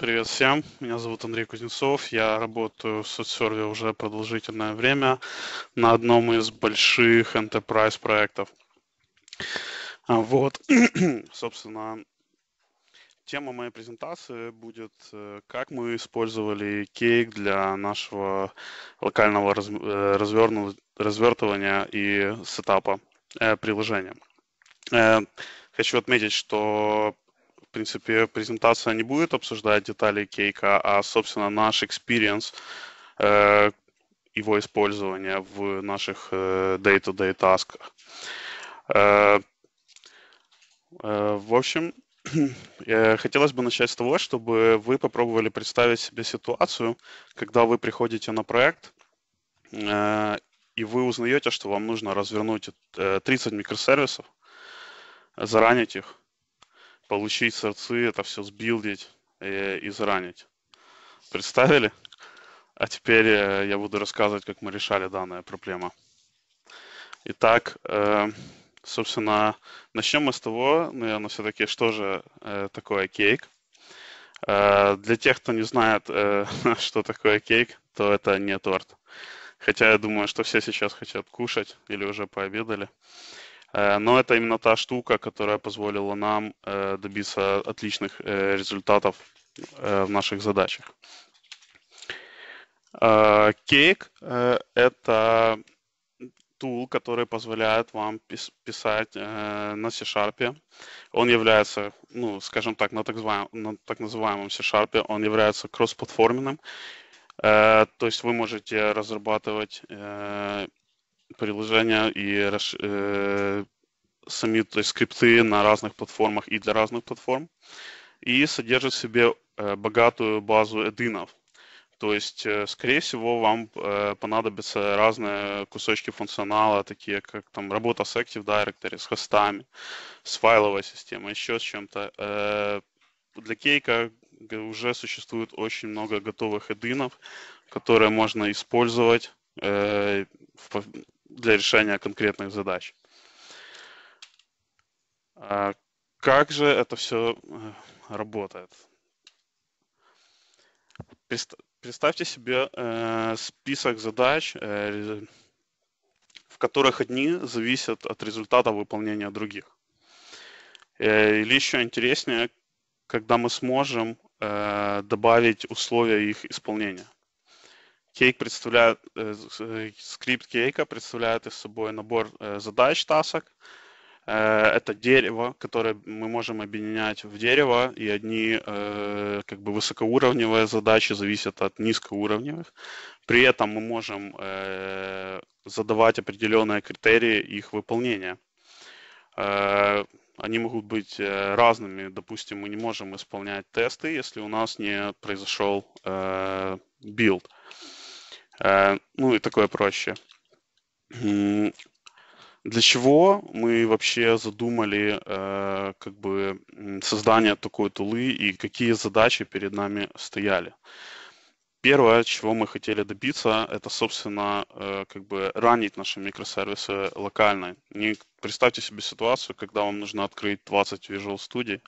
Привет всем, меня зовут Андрей Кузнецов, я работаю в соцсерве уже продолжительное время на одном из больших enterprise проектов. А, вот, собственно, тема моей презентации будет, э, как мы использовали кейк для нашего локального э, разверну, развертывания и сетапа э, приложения. хочу отметить, что в принципе, презентация не будет обсуждать детали кейка, а, собственно, наш experience э, его использования в наших э, day-to-day тасках. Э, э, в общем, хотелось бы начать с того, чтобы вы попробовали представить себе ситуацию, когда вы приходите на проект, и вы узнаете, что вам нужно развернуть 30 микросервисов, заранить их, получить сердцы, это все сбилдить и изранить. Представили? А теперь э, я буду рассказывать, как мы решали данная проблема. Итак, э, собственно, начнем мы с того, наверное, все-таки, что же э, такое кейк. Для тех, кто не знает, что такое кейк, то это не торт. Хотя я думаю, что все сейчас хотят кушать или уже пообедали. Э, но это именно та штука, которая позволила нам э, добиться отличных э, результатов в наших задачах. Кейк – это тул, который позволяет вам писать на C-Sharp. Он является, ну, скажем так, на так называемом, называемом C-Sharp, он является кроссплатформенным. То есть вы можете разрабатывать приложения и э, сами то есть, скрипты на разных платформах и для разных платформ. И содержит в себе э, богатую базу эдинов. То есть, э, скорее всего, вам э, понадобятся разные кусочки функционала, такие как там работа с Active Directory, с хостами, с файловой системой, еще с чем-то. Э, для кейка уже существует очень много готовых эдинов, которые можно использовать э, в, для решения конкретных задач. А как же это все э, работает? Представьте себе э, список задач, э, в которых одни зависят от результата выполнения других. Э, или еще интереснее, когда мы сможем э, добавить условия их исполнения. Кейк представляет, э, э, скрипт кейка представляет из собой набор э, задач, тасок. Это дерево, которое мы можем объединять в дерево, и одни как бы высокоуровневые задачи зависят от низкоуровневых. При этом мы можем задавать определенные критерии их выполнения. Они могут быть разными. Допустим, мы не можем исполнять тесты, если у нас не произошел билд. Э, build. Э, ну и такое проще. Для чего мы вообще задумали э, как бы создание такой тулы и какие задачи перед нами стояли? Первое, чего мы хотели добиться, это, собственно, э, как бы ранить наши микросервисы локально. Не представьте себе ситуацию, когда вам нужно открыть 20 Visual Studio,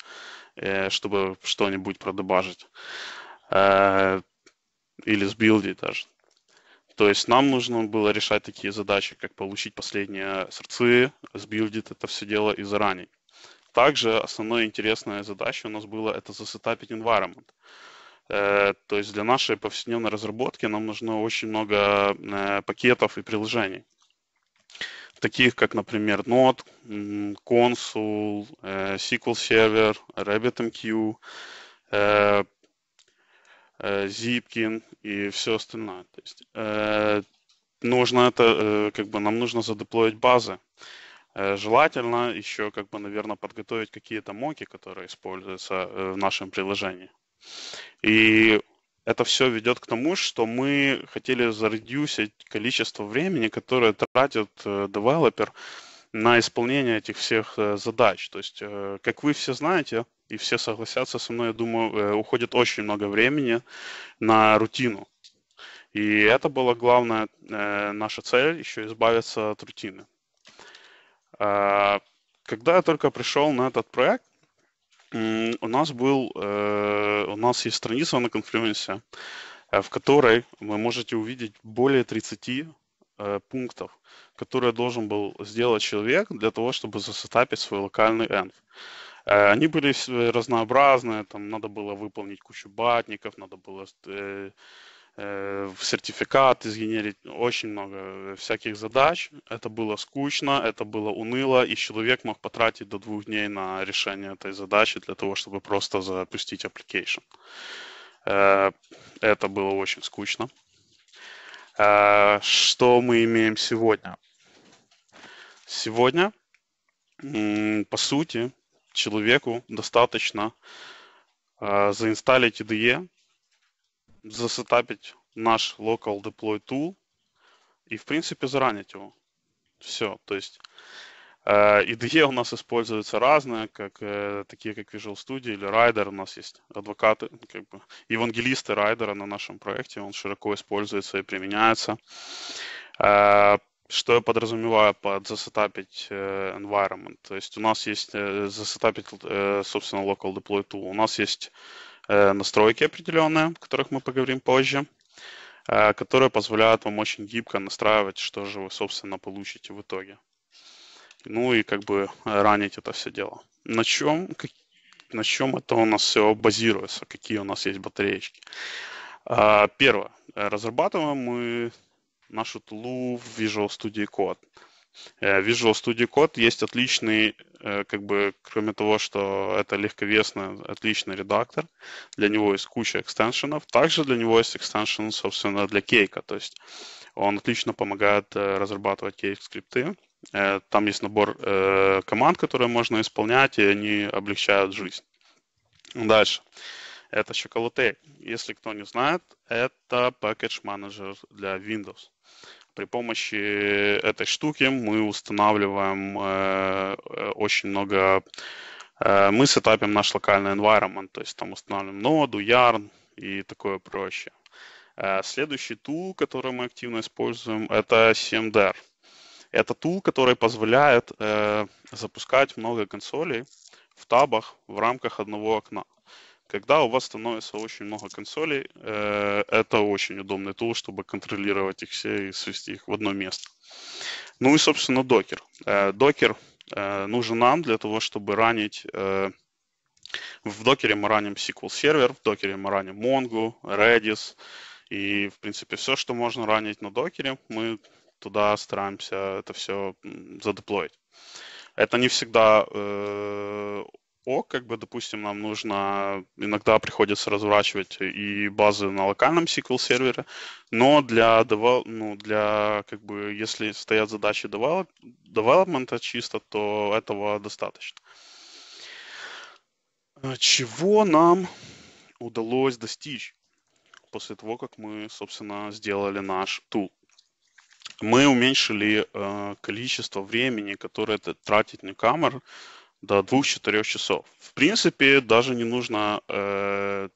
чтобы что-нибудь продебажить. Или сбилдить даже. То есть нам нужно было решать такие задачи, как получить последние сорцы, сбилдить это все дело и заранее. Также основная интересная задача у нас была это засетапить environment. Э, то есть для нашей повседневной разработки нам нужно очень много э, пакетов и приложений. Таких как, например, Node, Consul, SQL Server, RabbitMQ, Э, Зипкин и все остальное. То есть э, нужно это, э, как бы нам нужно задеплоить базы. желательно еще, как бы, наверное, подготовить какие-то моки, которые используются в нашем приложении. И это все ведет к тому, что мы хотели заредюсить количество времени, которое тратит девелопер, э, на исполнение этих всех э, задач. То есть, э, как вы все знаете, и все согласятся со мной, я думаю, э, уходит очень много времени на рутину. И это была главная наша цель, еще избавиться от рутины. А, когда я только пришел на этот проект, у нас был, у нас есть страница на конференции, в которой вы можете увидеть более 30 Э, пунктов, которые должен был сделать человек для того, чтобы засетапить свой локальный env. Э, они были э, разнообразные, там надо было выполнить кучу батников, надо было э, э, сертификаты сгенерить, очень много всяких задач. Это было скучно, это было уныло, и человек мог потратить до двух дней на решение этой задачи для того, чтобы просто запустить application. Это было очень скучно. Э, что мы имеем сегодня? Сегодня, по сути, человеку достаточно э, заинсталить IDE, засетапить наш local deploy tool и, в принципе, заранить его. Все. То есть IDE э, у нас используются разные, как, э, такие как Visual Studio или Rider. У нас есть адвокаты, как бы, евангелисты Райдера на нашем проекте. Он широко используется и применяется. Э, что я подразумеваю под засетапить environment? То есть у нас есть засетапить, собственно, local deploy tool. У нас есть настройки определенные, о которых мы поговорим позже которые позволяют вам очень гибко настраивать, что же вы, собственно, получите в итоге ну и как бы э, ранить это все дело. На чем, как, на чем это у нас все базируется, какие у нас есть батареечки. А, первое. Разрабатываем мы нашу тулу в Visual Studio Code. Э, Visual Studio Code есть отличный, э, как бы, кроме того, что это легковесный, отличный редактор, для него есть куча экстеншенов, также для него есть экстеншен, собственно, для кейка, то есть он отлично помогает разрабатывать кейк-скрипты, Э, там есть набор э, команд, которые можно исполнять, и они облегчают жизнь. Дальше. Это Chocolate. Если кто не знает, это Package Manager для Windows. При помощи этой штуки мы устанавливаем э, очень много... Э, мы сетапим наш локальный environment, то есть там устанавливаем ноду, yarn и такое прочее. следующий тул, который мы активно используем, это CMDR. Это тул, который позволяет э, запускать много консолей в табах в рамках одного окна. Когда у вас становится очень много консолей, э, это очень удобный тул, чтобы контролировать их все и свести их в одно место. Ну и, собственно, докер. Э, э, нужен нам для того, чтобы ранить... Э, в докере мы раним SQL сервер, в докере мы раним Mongo, Redis, и, в принципе, все, что можно ранить на докере, мы туда стараемся это все задеплоить. Это не всегда э, о, как бы, допустим, нам нужно, иногда приходится разворачивать и базы на локальном SQL сервере, но для, девел, ну, для, как бы, если стоят задачи девелоп, девелопмента чисто, то этого достаточно. А чего нам удалось достичь после того, как мы, собственно, сделали наш тул? мы уменьшили э, количество времени, которое это тратит Newcomer, до 2-4 часов. В принципе, даже не нужно э,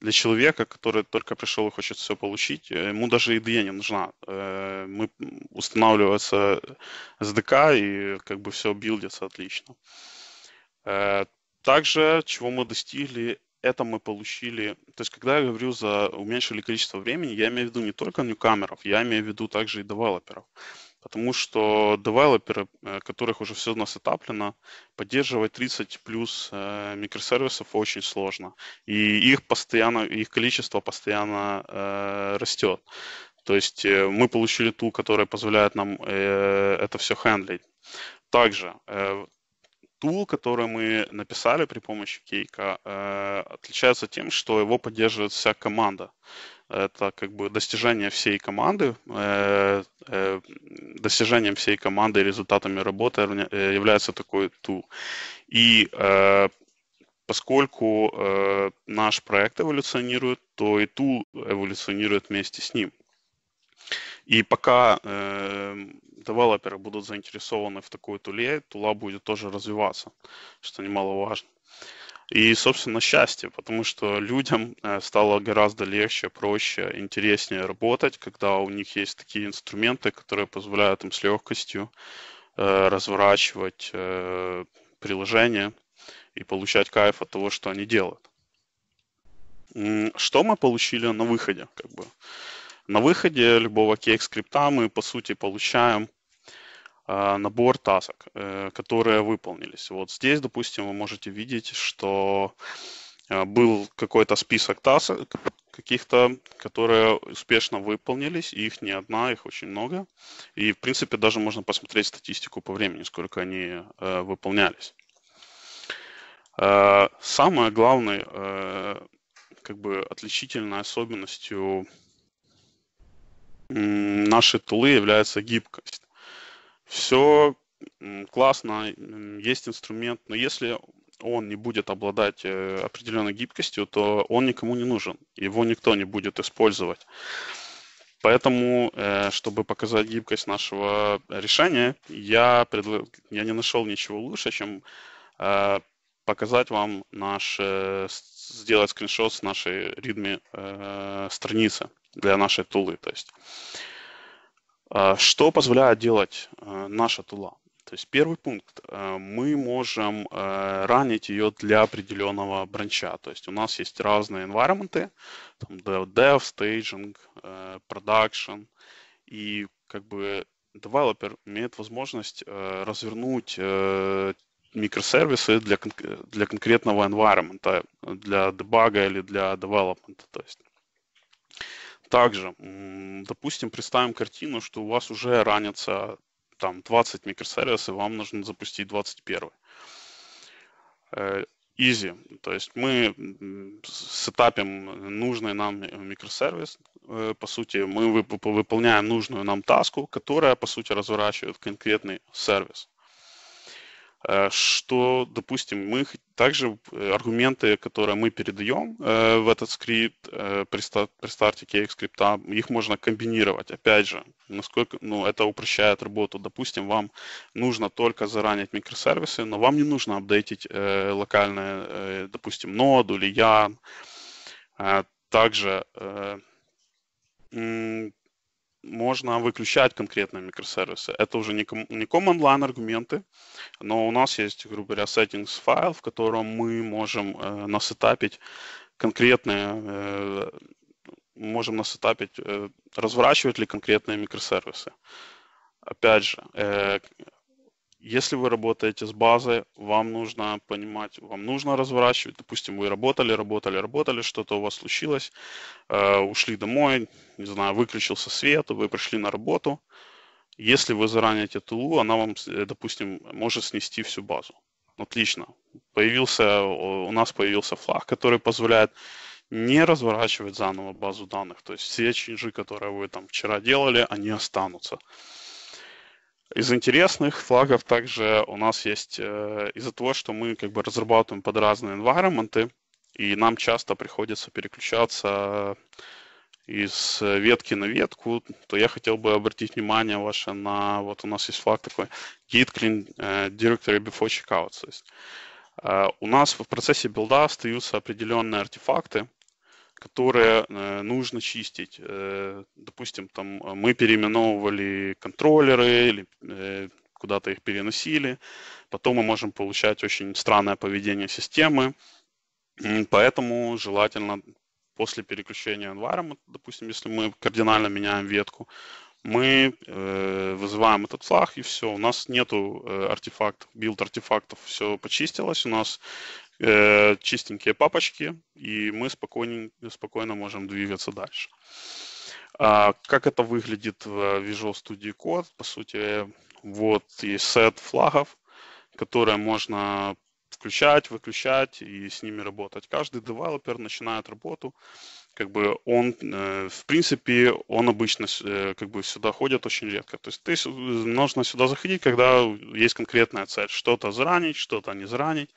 для человека, который только пришел и хочет все получить, э, ему даже IDE не нужна. Э, мы устанавливается SDK э, и как бы все билдится отлично. Э, также, чего мы достигли, это мы получили, то есть когда я говорю за уменьшили количество времени, я имею в виду не только ньюкамеров, я имею в виду также и девелоперов. Потому что девелоперы, э, которых уже все у нас насетаплено, поддерживать 30 плюс э, микросервисов очень сложно. И их постоянно, их количество постоянно э, растет. То есть э, мы получили ту, которая позволяет нам э, это все хендлить. Также э, тул, который мы написали при помощи Кейка, э, отличается тем, что его поддерживает вся команда. Это как бы достижение всей команды, э, э, достижением всей команды и результатами работы является такой тул. И поскольку наш проект эволюционирует, то и тул эволюционирует вместе с ним. И пока э, девелоперы будут заинтересованы в такой туле, тула будет тоже развиваться, что немаловажно. И, собственно, счастье, потому что людям э, стало гораздо легче, проще, интереснее работать, когда у них есть такие инструменты, которые позволяют им с легкостью э, разворачивать э, приложение и получать кайф от того, что они делают. Что мы получили на выходе? Как бы? На выходе любого кейк-скрипта мы, по сути, получаем а, набор тасок, э, которые выполнились. Вот здесь, допустим, вы можете видеть, что а, был какой-то список тасок, каких-то, которые успешно выполнились, их не одна, их очень много. И, в принципе, даже можно посмотреть статистику по времени, сколько они э, выполнялись. Э, самое главное, э, как бы отличительной особенностью наши тулы является гибкость. Все классно, есть инструмент, но если он не будет обладать э, определенной гибкостью, то он никому не нужен, его никто не будет использовать. Поэтому, э, чтобы показать гибкость нашего решения, я, предл... я не нашел ничего лучше, чем э, показать вам наш, сделать скриншот с нашей readme страницы для нашей тулы. То есть, а, что позволяет делать а, наша тула? То есть первый пункт, а, мы можем ранить ее для определенного бранча. То есть у нас есть разные environment, там dev, staging, production, и как бы девелопер имеет возможность развернуть микросервисы для, для конкретного environment, для дебага или для development. То есть также, допустим, представим картину, что у вас уже ранятся там 20 микросервисов, и вам нужно запустить 21. Э, easy, То есть мы сетапим нужный нам микросервис, э, по сути, мы выполняем нужную нам таску, которая, по сути, разворачивает конкретный сервис. Э, что, допустим, мы также э, аргументы, которые мы передаем э, в этот скрипт при, старте кейк-скрипта, их можно комбинировать. Опять же, насколько ну, это упрощает работу. Допустим, вам нужно только заранить микросервисы, но вам не нужно апдейтить э, локальные, допустим, ноду или ярн. также можно выключать конкретные микросервисы. Это уже не, ком, не command line аргументы, но у нас есть, грубо говоря, settings файл, в котором мы можем э, насетапить конкретные, э, можем насетапить, э, разворачивать ли конкретные микросервисы. Опять же, э, если вы работаете с базы, вам нужно понимать, вам нужно разворачивать. Допустим, вы работали, работали, работали, что-то у вас случилось, э, ушли домой, не знаю, выключился свет, вы пришли на работу. Если вы зараните тулу, она вам, э, допустим, может снести всю базу. Отлично. Появился, у нас появился флаг, который позволяет не разворачивать заново базу данных. То есть все чинжи, которые вы там вчера делали, они останутся. Из интересных флагов также у нас есть э, из-за того, что мы как бы разрабатываем под разные environment, и нам часто приходится переключаться из ветки на ветку, то я хотел бы обратить внимание ваше на, вот у нас есть флаг такой, git clean э, directory before checkout. То есть, э, у нас в процессе билда остаются определенные артефакты, которые э, нужно чистить. Э, допустим, там э, мы переименовывали контроллеры или куда-то их переносили. Потом мы можем получать очень странное поведение системы. Поэтому желательно после переключения environment, допустим, если мы кардинально меняем ветку, мы э, вызываем этот флаг, и все. У нас нету э, артефактов, билд артефактов, все почистилось. У нас Э, чистенькие папочки, и мы спокойно, спокойно можем двигаться дальше. А, как это выглядит в Visual Studio Code? По сути, вот есть сет флагов, которые можно включать, выключать и с ними работать. Каждый девелопер начинает работу, как бы он, э, в принципе, он обычно э, как бы сюда ходит очень редко. То есть ты нужно сюда заходить, когда есть конкретная цель, что-то заранить, что-то не заранить.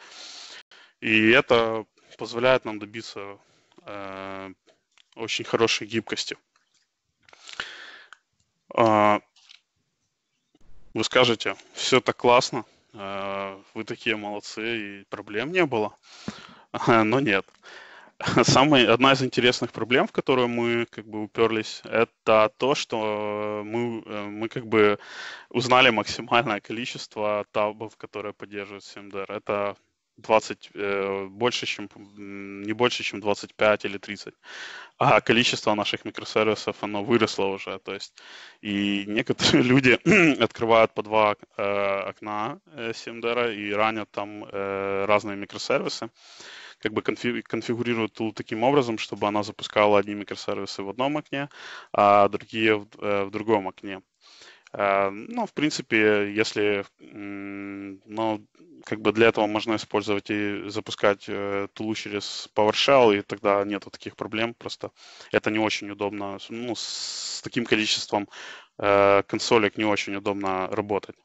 И это позволяет нам добиться э, очень хорошей гибкости. Э, вы скажете, все так классно, э, вы такие молодцы, и проблем не было. Но нет. Самый, одна из интересных проблем, в которую мы как бы уперлись, это то, что мы, э, мы как бы узнали максимальное количество табов, которые поддерживают CMDR. Это 20, э, больше, чем, не больше, чем 25 или 30. А количество наших микросервисов, оно выросло уже. То есть, и некоторые люди открывают по два э, окна CMDR э, и ранят там разные микросервисы как бы конфигурируют тул таким образом, чтобы она запускала одни микросервисы в одном окне, а другие в, в другом окне. Ну, в принципе, если ну, как бы для этого можно использовать и запускать э, тулу через PowerShell, и тогда нету таких проблем. Просто это не очень удобно. Ну, с таким количеством э, консолек не очень удобно работать.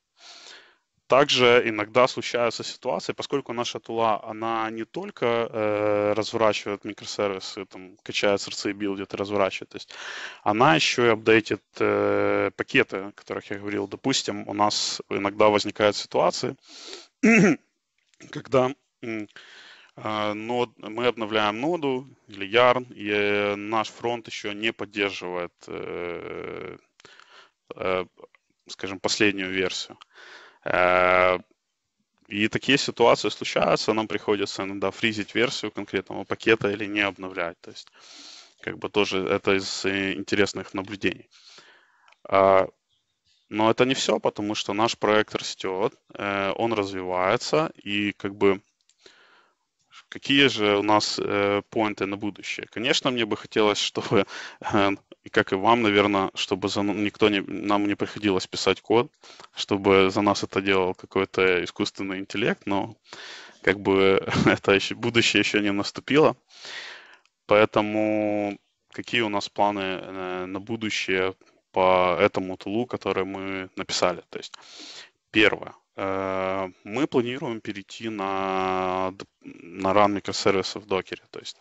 Также иногда случаются ситуации, поскольку наша тула, она не только э, разворачивает микросервисы, там, качает сердце и билдит разворачивает, то есть она еще и апдейтит э, пакеты, о которых я говорил. Допустим, у нас иногда возникают ситуации, когда а, нод, мы обновляем ноду или Yarn, и наш фронт еще не поддерживает, э, э, скажем, последнюю версию. Э, и такие ситуации случаются, нам приходится иногда фризить версию конкретного пакета или не обновлять. То есть, как бы тоже это из интересных наблюдений. А, но это не все, потому что наш проект растет, э, он развивается, и как бы какие же у нас э, поинты на будущее? Конечно, мне бы хотелось, чтобы, э, как и вам, наверное, чтобы за, никто не, нам не приходилось писать код, чтобы за нас это делал какой-то искусственный интеллект, но как бы это еще, будущее еще не наступило. Поэтому какие у нас планы э, на будущее по этому тулу, который мы написали. То есть, первое, э, мы планируем перейти на, на ран микросервисов в докере. То есть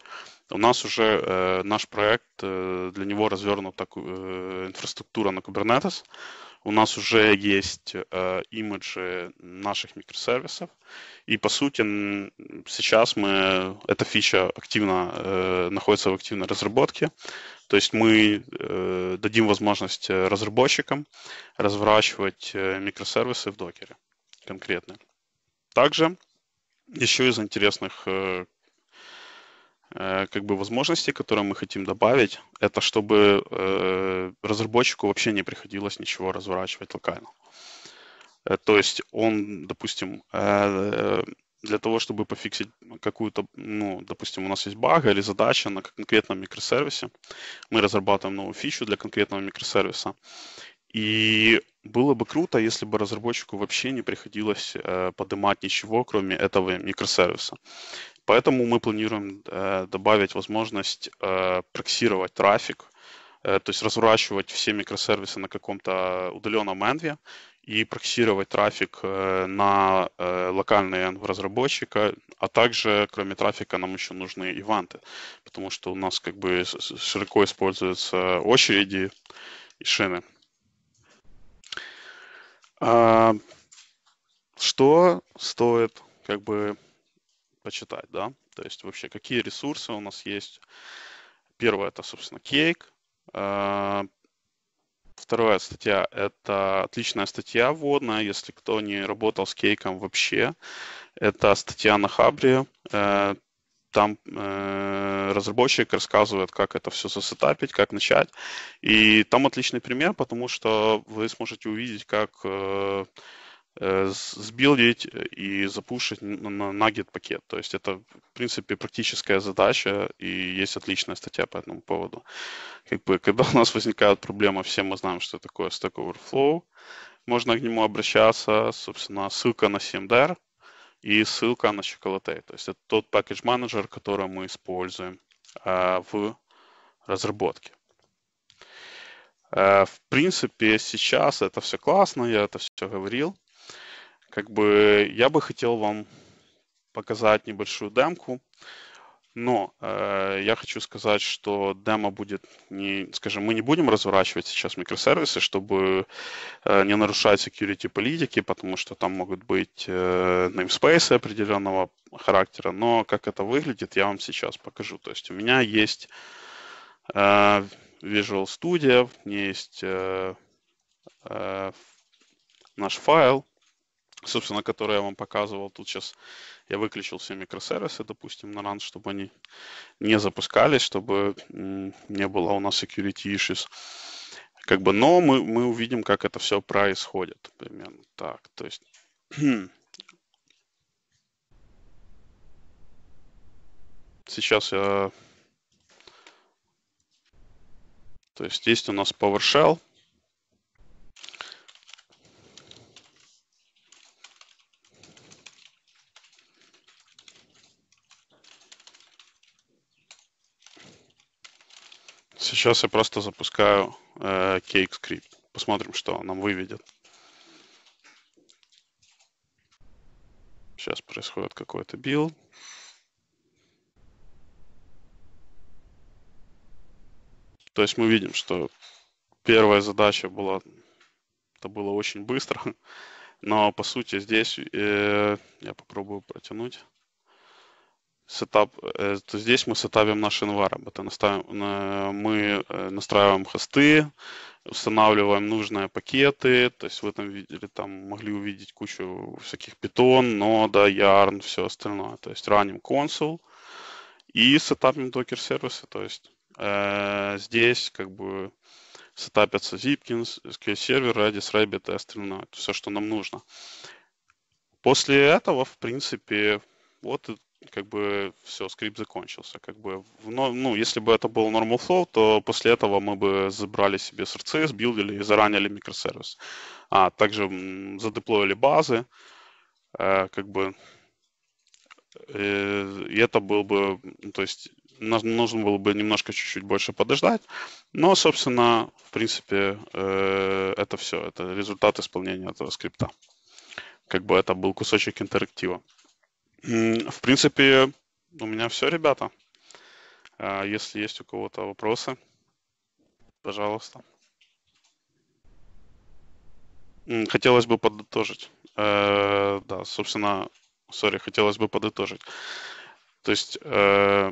у нас уже э, наш проект, э, для него развернута э, инфраструктура на Kubernetes у нас уже есть э, имиджи наших микросервисов, и по сути сейчас мы эта фича активно э, находится в активной разработке, то есть мы э, дадим возможность разработчикам разворачивать э, микросервисы в докере конкретно. Также еще из интересных Э, как бы возможности, которые мы хотим добавить, это чтобы э, разработчику вообще не приходилось ничего разворачивать локально. Э, то есть он, допустим, э, для того, чтобы пофиксить какую-то, ну, допустим, у нас есть бага или задача на конкретном микросервисе, мы разрабатываем новую фичу для конкретного микросервиса, и было бы круто, если бы разработчику вообще не приходилось э, поднимать ничего, кроме этого микросервиса. Поэтому мы планируем э, добавить возможность э, проксировать трафик, э, то есть разворачивать все микросервисы на каком-то удаленном энве и проксировать трафик э, на э, локальный env разработчика, а также, кроме трафика, нам еще нужны иванты, потому что у нас как бы широко используются очереди и шины. А, что стоит как бы почитать, да? То есть вообще какие ресурсы у нас есть? Первое это, собственно, кейк. А, вторая статья это отличная статья вводная, если кто не работал с кейком вообще. Это статья на Хабре. Э, там э, разработчик рассказывает, как это все засетапить, как начать. И там отличный пример, потому что вы сможете увидеть, как э, э, сбилдить и запушить на, пакет. То есть это, в принципе, практическая задача, и есть отличная статья по этому поводу. Как бы, когда у нас возникает проблема, все мы знаем, что такое Stack Overflow, можно к нему обращаться, собственно, ссылка на CMDR, и ссылка на Chocolate. То есть это тот package менеджер, который мы используем а, в разработке. А, в принципе, сейчас это все классно, я это все говорил. Как бы я бы хотел вам показать небольшую демку. Но э, я хочу сказать, что демо будет не, скажем, мы не будем разворачивать сейчас микросервисы, чтобы э, не нарушать security политики, потому что там могут быть э, namespace определенного характера. Но как это выглядит, я вам сейчас покажу. То есть у меня есть э, Visual Studio, у меня есть э, э, наш файл, собственно, который я вам показывал. Тут сейчас я выключил все микросервисы, допустим, на ран, чтобы они не запускались, чтобы не было у нас security issues. Как бы, но мы, мы увидим, как это все происходит. Примерно так. То есть сейчас я... То есть есть у нас PowerShell, Сейчас я просто запускаю э, cake скрипт. Посмотрим, что нам выведет. Сейчас происходит какой-то билд. То есть мы видим, что первая задача была, это было очень быстро, но по сути здесь э, я попробую протянуть сетап, э, то здесь мы сетапим наш environment. Наставим, мы э, настраиваем хосты, устанавливаем нужные пакеты. То есть вы там видели, там могли увидеть кучу всяких питон, нода, ярн, все остальное. То есть раним консул и сетапим докер-сервисы. То есть э, здесь как бы сетапятся zipkin, SQL сервер, Redis, Rabbit и остальное. Все, что нам нужно. После этого, в принципе, вот как бы все, скрипт закончился. Как бы, но, ну, если бы это был normal flow, то после этого мы бы забрали себе сорцы, сбилдили и заранили микросервис. А также задеплоили базы, э, как бы, э, и это был бы, то есть нужно было бы немножко чуть-чуть больше подождать, но, собственно, в принципе, э, это все, это результат исполнения этого скрипта. Как бы это был кусочек интерактива. В принципе, у меня все, ребята. А, если есть у кого-то вопросы, пожалуйста. Хотелось бы подытожить. Э, да, собственно, сори, хотелось бы подытожить. То есть э,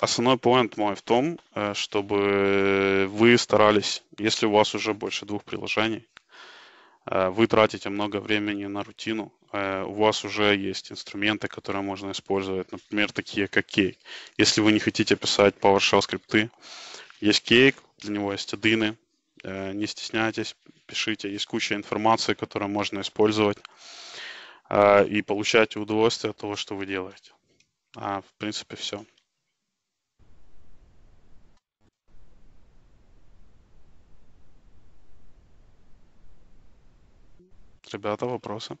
основной поинт мой в том, э, чтобы вы старались, если у вас уже больше двух приложений, Э, вы тратите много времени на рутину, э, у вас уже есть инструменты, которые можно использовать, например, такие как Cake. Если вы не хотите писать PowerShell скрипты, есть Cake, для него есть адыны, э, не стесняйтесь, пишите, есть куча информации, которую можно использовать и получать удовольствие от того, что вы делаете. А, в принципе, все. ребята вопросы